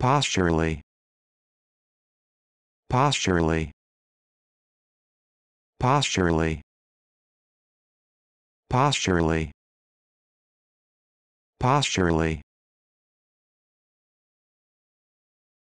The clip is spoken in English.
posturally posturally posturally posturally posturally